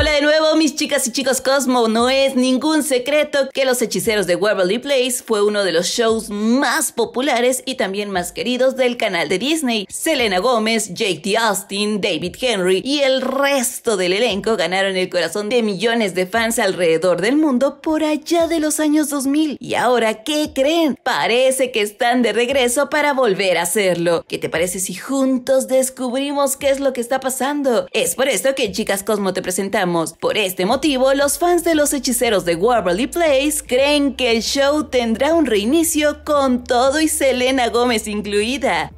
Hola de nuevo mis chicas y chicos Cosmo, no es ningún secreto que Los Hechiceros de Waverly Place fue uno de los shows más populares y también más queridos del canal de Disney. Selena Gómez, J.T. Austin, David Henry y el resto del elenco ganaron el corazón de millones de fans alrededor del mundo por allá de los años 2000. Y ahora, ¿qué creen? Parece que están de regreso para volver a hacerlo. ¿Qué te parece si juntos descubrimos qué es lo que está pasando? Es por esto que Chicas Cosmo te presentamos por este motivo, los fans de los hechiceros de Waverly Place creen que el show tendrá un reinicio con todo y Selena Gómez incluida.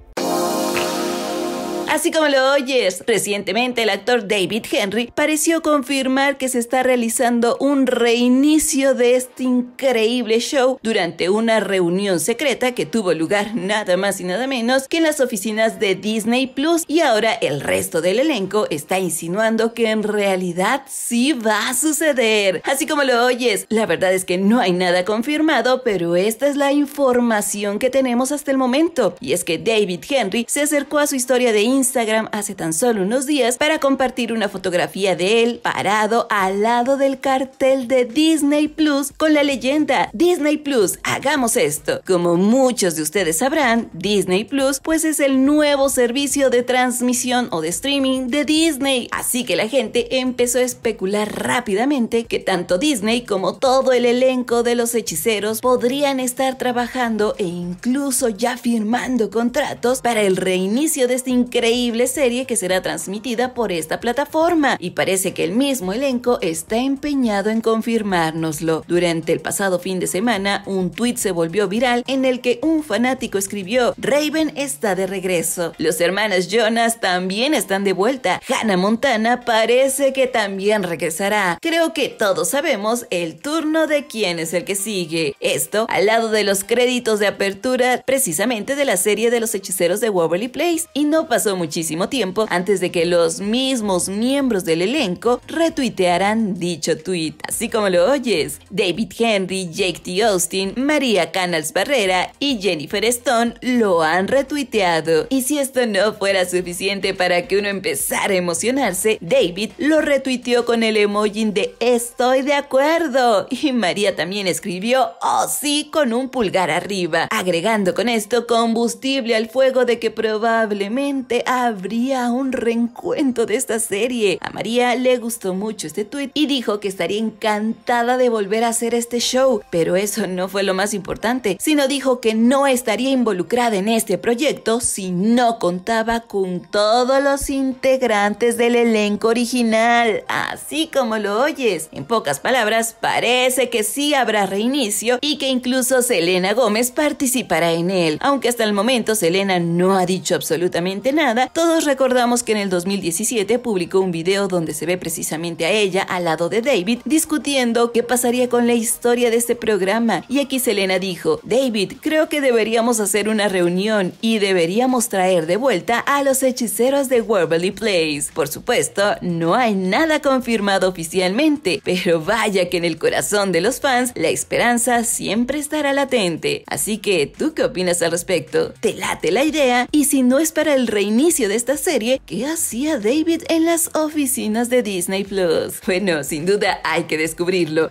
Así como lo oyes, recientemente el actor David Henry pareció confirmar que se está realizando un reinicio de este increíble show durante una reunión secreta que tuvo lugar nada más y nada menos que en las oficinas de Disney Plus y ahora el resto del elenco está insinuando que en realidad sí va a suceder. Así como lo oyes, la verdad es que no hay nada confirmado, pero esta es la información que tenemos hasta el momento y es que David Henry se acercó a su historia de Instagram Instagram hace tan solo unos días para compartir una fotografía de él parado al lado del cartel de Disney Plus con la leyenda Disney Plus, hagamos esto. Como muchos de ustedes sabrán, Disney Plus pues es el nuevo servicio de transmisión o de streaming de Disney, así que la gente empezó a especular rápidamente que tanto Disney como todo el elenco de los hechiceros podrían estar trabajando e incluso ya firmando contratos para el reinicio de este increíble increíble serie que será transmitida por esta plataforma y parece que el mismo elenco está empeñado en confirmárnoslo. Durante el pasado fin de semana, un tuit se volvió viral en el que un fanático escribió Raven está de regreso. Los hermanos Jonas también están de vuelta. Hannah Montana parece que también regresará. Creo que todos sabemos el turno de quién es el que sigue. Esto al lado de los créditos de apertura precisamente de la serie de los hechiceros de Waverly Place y no pasó muchísimo tiempo antes de que los mismos miembros del elenco retuitearan dicho tweet. Así como lo oyes, David Henry, Jake T. Austin, María Canals Barrera y Jennifer Stone lo han retuiteado. Y si esto no fuera suficiente para que uno empezara a emocionarse, David lo retuiteó con el emoji de estoy de acuerdo. Y María también escribió oh sí con un pulgar arriba, agregando con esto combustible al fuego de que probablemente habría un reencuentro de esta serie. A María le gustó mucho este tuit y dijo que estaría encantada de volver a hacer este show, pero eso no fue lo más importante, sino dijo que no estaría involucrada en este proyecto si no contaba con todos los integrantes del elenco original, así como lo oyes. En pocas palabras, parece que sí habrá reinicio y que incluso Selena Gómez participará en él, aunque hasta el momento Selena no ha dicho absolutamente nada todos recordamos que en el 2017 publicó un video donde se ve precisamente a ella al lado de David discutiendo qué pasaría con la historia de este programa. Y aquí Selena dijo, David, creo que deberíamos hacer una reunión y deberíamos traer de vuelta a los hechiceros de Wobbly Place. Por supuesto, no hay nada confirmado oficialmente, pero vaya que en el corazón de los fans la esperanza siempre estará latente. Así que, ¿tú qué opinas al respecto? ¿Te late la idea? Y si no es para el reinicio, inicio de esta serie, ¿qué hacía David en las oficinas de Disney Plus? Bueno, sin duda hay que descubrirlo.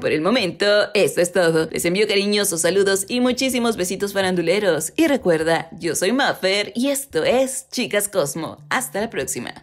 Por el momento, esto es todo. Les envío cariñosos saludos y muchísimos besitos faranduleros. Y recuerda, yo soy Muffer y esto es Chicas Cosmo. Hasta la próxima.